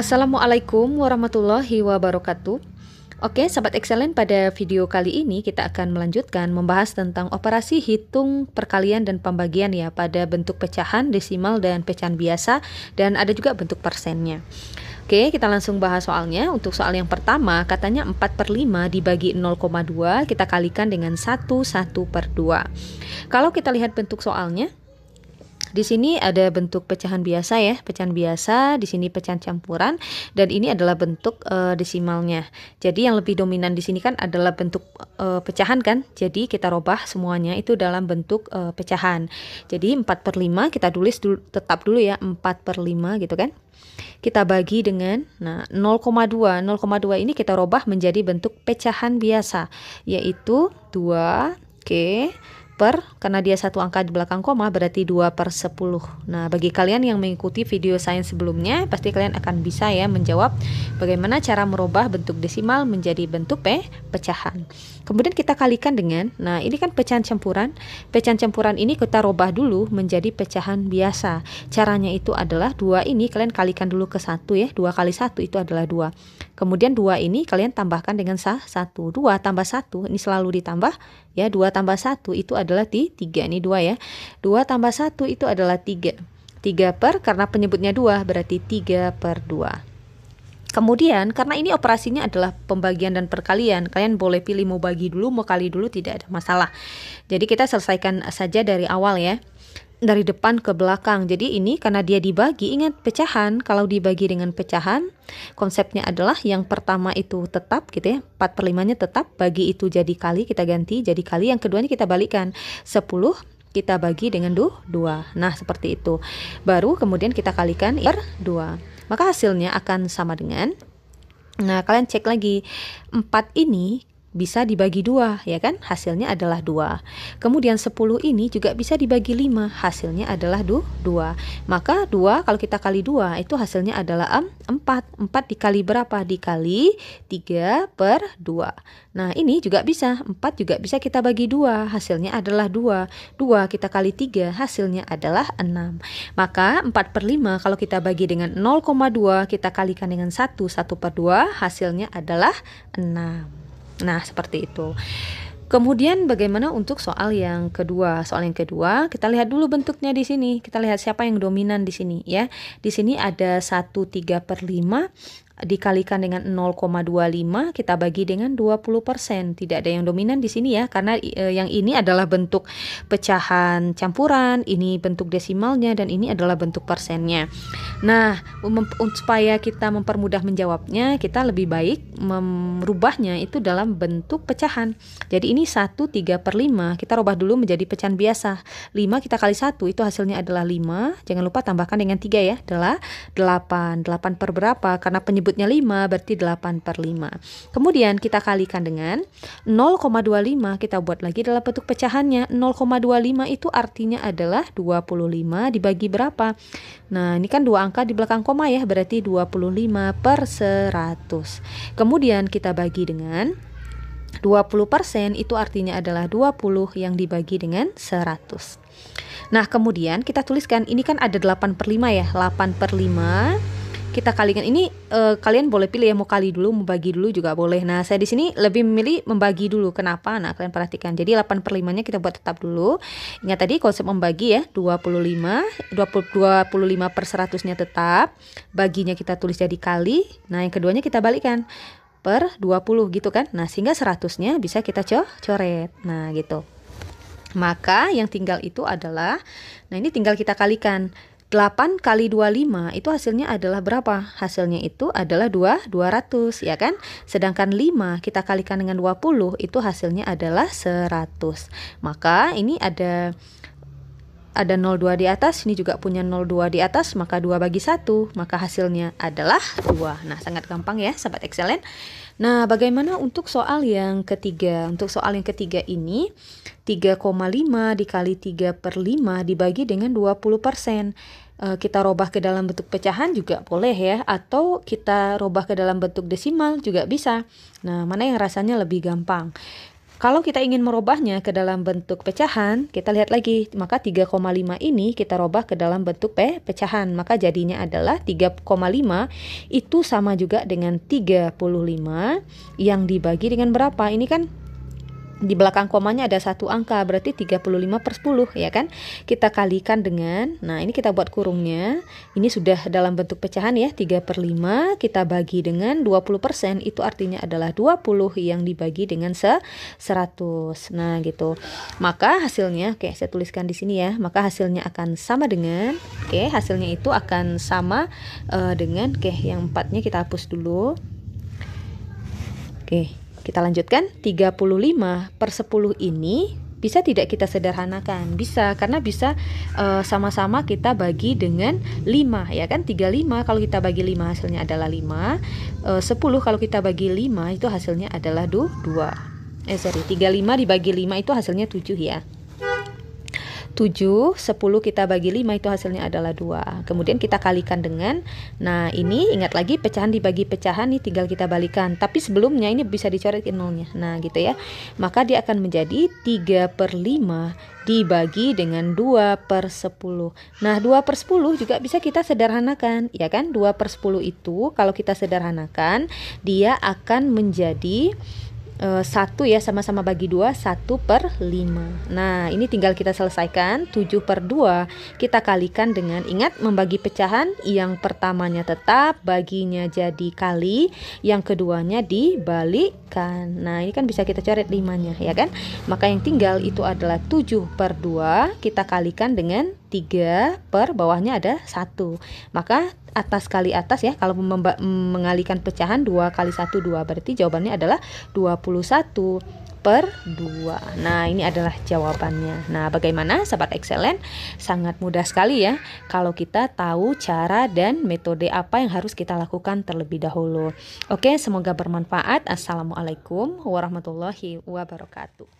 Assalamualaikum warahmatullahi wabarakatuh. Oke, sahabat excellent, pada video kali ini kita akan melanjutkan membahas tentang operasi hitung perkalian dan pembagian ya pada bentuk pecahan desimal dan pecahan biasa dan ada juga bentuk persennya. Oke, kita langsung bahas soalnya. Untuk soal yang pertama, katanya 4 per 5 dibagi 0,2, kita kalikan dengan 1, 1 per 2. Kalau kita lihat bentuk soalnya, di sini ada bentuk pecahan biasa ya, pecahan biasa, di sini pecahan campuran dan ini adalah bentuk e, desimalnya. Jadi yang lebih dominan di sini kan adalah bentuk e, pecahan kan. Jadi kita robah semuanya itu dalam bentuk e, pecahan. Jadi 4 per 5 kita tulis dulu, tetap dulu ya 4 per 5 gitu kan kita bagi dengan nah 0,2. 0,2 ini kita robah menjadi bentuk pecahan biasa yaitu 2 oke okay, per, karena dia satu angka di belakang koma berarti 2 per 10. Nah, bagi kalian yang mengikuti video sains sebelumnya, pasti kalian akan bisa ya menjawab bagaimana cara merubah bentuk desimal menjadi bentuk P, pecahan. Kemudian kita kalikan dengan, nah ini kan pecahan campuran. Pecahan campuran ini kita rubah dulu menjadi pecahan biasa. Caranya itu adalah dua ini kalian kalikan dulu ke satu ya, dua kali satu itu adalah dua. Kemudian dua ini kalian tambahkan dengan sah satu. Dua tambah satu ini selalu ditambah ya. Dua tambah satu itu adalah tiga ini dua ya. Dua tambah satu itu adalah tiga. Tiga per karena penyebutnya dua berarti tiga per dua. Kemudian karena ini operasinya adalah pembagian dan perkalian, kalian boleh pilih mau bagi dulu mau kali dulu tidak ada masalah. Jadi kita selesaikan saja dari awal ya dari depan ke belakang. Jadi ini karena dia dibagi, ingat pecahan. Kalau dibagi dengan pecahan, konsepnya adalah yang pertama itu tetap gitu ya, 4 per 5 nya tetap, bagi itu jadi kali, kita ganti jadi kali. Yang keduanya kita balikan. 10 kita bagi dengan 2. Nah seperti itu. Baru kemudian kita kalikan per 2. Maka hasilnya akan sama dengan Nah, kalian cek lagi. 4 ini bisa dibagi dua, ya kan? Hasilnya adalah dua. Kemudian 10 ini juga bisa dibagi lima, hasilnya adalah du, dua. Maka dua kalau kita kali dua itu hasilnya adalah um, empat. Empat dikali berapa? Dikali tiga per dua. Nah ini juga bisa, empat juga bisa kita bagi dua, hasilnya adalah dua. Dua kita kali tiga, hasilnya adalah enam. Maka empat per lima kalau kita bagi dengan 0,2 kita kalikan dengan satu, satu per dua, hasilnya adalah enam. Nah, seperti itu. Kemudian bagaimana untuk soal yang kedua? Soal yang kedua, kita lihat dulu bentuknya di sini. Kita lihat siapa yang dominan di sini ya. Di sini ada 1 3 per 5, dikalikan dengan 0,25 kita bagi dengan 20%. Tidak ada yang dominan di sini ya karena e, yang ini adalah bentuk pecahan campuran, ini bentuk desimalnya dan ini adalah bentuk persennya. Nah, supaya kita mempermudah menjawabnya, kita lebih baik merubahnya itu dalam bentuk pecahan. Jadi ini 1 3 per 5 kita rubah dulu menjadi pecahan biasa. 5 kita kali 1 itu hasilnya adalah 5. Jangan lupa tambahkan dengan 3 ya, adalah 8. 8 per berapa? Karena penyebut ributnya 5 berarti 8 per 5 kemudian kita kalikan dengan 0,25 kita buat lagi dalam bentuk pecahannya 0,25 itu artinya adalah 25 dibagi berapa nah ini kan dua angka di belakang koma ya berarti 25 per 100 kemudian kita bagi dengan 20% itu artinya adalah 20 yang dibagi dengan 100. Nah, kemudian kita tuliskan ini kan ada 8 per 5 ya. 8 per 5 kita kalikan ini uh, kalian boleh pilih ya mau kali dulu mau bagi dulu juga boleh nah saya di sini lebih memilih membagi dulu kenapa nah kalian perhatikan jadi 8 per 5 nya kita buat tetap dulu ingat tadi konsep membagi ya 25 20, 25 per 100 nya tetap baginya kita tulis jadi kali nah yang keduanya kita balikan per 20 gitu kan nah sehingga 100 nya bisa kita co coret nah gitu maka yang tinggal itu adalah nah ini tinggal kita kalikan 8 kali 25 itu hasilnya adalah berapa? Hasilnya itu adalah 2, 200 ya kan? Sedangkan 5 kita kalikan dengan 20 itu hasilnya adalah 100. Maka ini ada ada 02 di atas, ini juga punya 02 di atas, maka 2 bagi 1, maka hasilnya adalah 2. Nah, sangat gampang ya, sahabat excellent. Nah, bagaimana untuk soal yang ketiga? Untuk soal yang ketiga ini, 3,5 dikali 3 per 5 dibagi dengan 20%. E, kita robah ke dalam bentuk pecahan juga boleh ya, atau kita robah ke dalam bentuk desimal juga bisa. Nah, mana yang rasanya lebih gampang? Kalau kita ingin merubahnya ke dalam bentuk pecahan, kita lihat lagi, maka 3,5 ini kita rubah ke dalam bentuk P pecahan. Maka jadinya adalah 3,5 itu sama juga dengan 35 yang dibagi dengan berapa? Ini kan di belakang komanya ada satu angka berarti 35 per 10 ya kan kita kalikan dengan nah ini kita buat kurungnya ini sudah dalam bentuk pecahan ya 3 per 5 kita bagi dengan 20% itu artinya adalah 20 yang dibagi dengan se 100 nah gitu maka hasilnya oke okay, saya tuliskan di sini ya maka hasilnya akan sama dengan oke okay, hasilnya itu akan sama uh, dengan oke okay, yang empatnya kita hapus dulu oke okay. Kita lanjutkan 35 per 10 ini bisa tidak kita sederhanakan? Bisa karena bisa sama eh, sama-sama kita bagi dengan 5 ya kan 35 kalau kita bagi 5 hasilnya adalah 5 uh, 10 kalau kita bagi 5 itu hasilnya adalah 2 eh sorry 35 dibagi 5 itu hasilnya 7 ya 7, 10 kita bagi 5 itu hasilnya adalah 2. Kemudian kita kalikan dengan nah ini ingat lagi pecahan dibagi pecahan nih tinggal kita balikan. Tapi sebelumnya ini bisa dicoret ke nolnya. Nah, gitu ya. Maka dia akan menjadi 3 per 5 dibagi dengan 2 per 10 Nah 2 per 10 juga bisa kita sederhanakan Ya kan 2 per 10 itu kalau kita sederhanakan Dia akan menjadi Eh, satu ya sama-sama bagi dua satu per lima. Nah ini tinggal kita selesaikan tujuh per dua kita kalikan dengan ingat membagi pecahan yang pertamanya tetap baginya jadi kali yang keduanya dibalikkan. Nah ini kan bisa kita coret limanya ya kan. Maka yang tinggal itu adalah tujuh per dua kita kalikan dengan tiga per bawahnya ada satu. Maka atas kali atas ya kalau mengalihkan pecahan 2 kali 1 2 berarti jawabannya adalah 21 per 2 Nah ini adalah jawabannya Nah bagaimana sahabat excellent Sangat mudah sekali ya Kalau kita tahu cara dan metode apa yang harus kita lakukan terlebih dahulu Oke semoga bermanfaat Assalamualaikum warahmatullahi wabarakatuh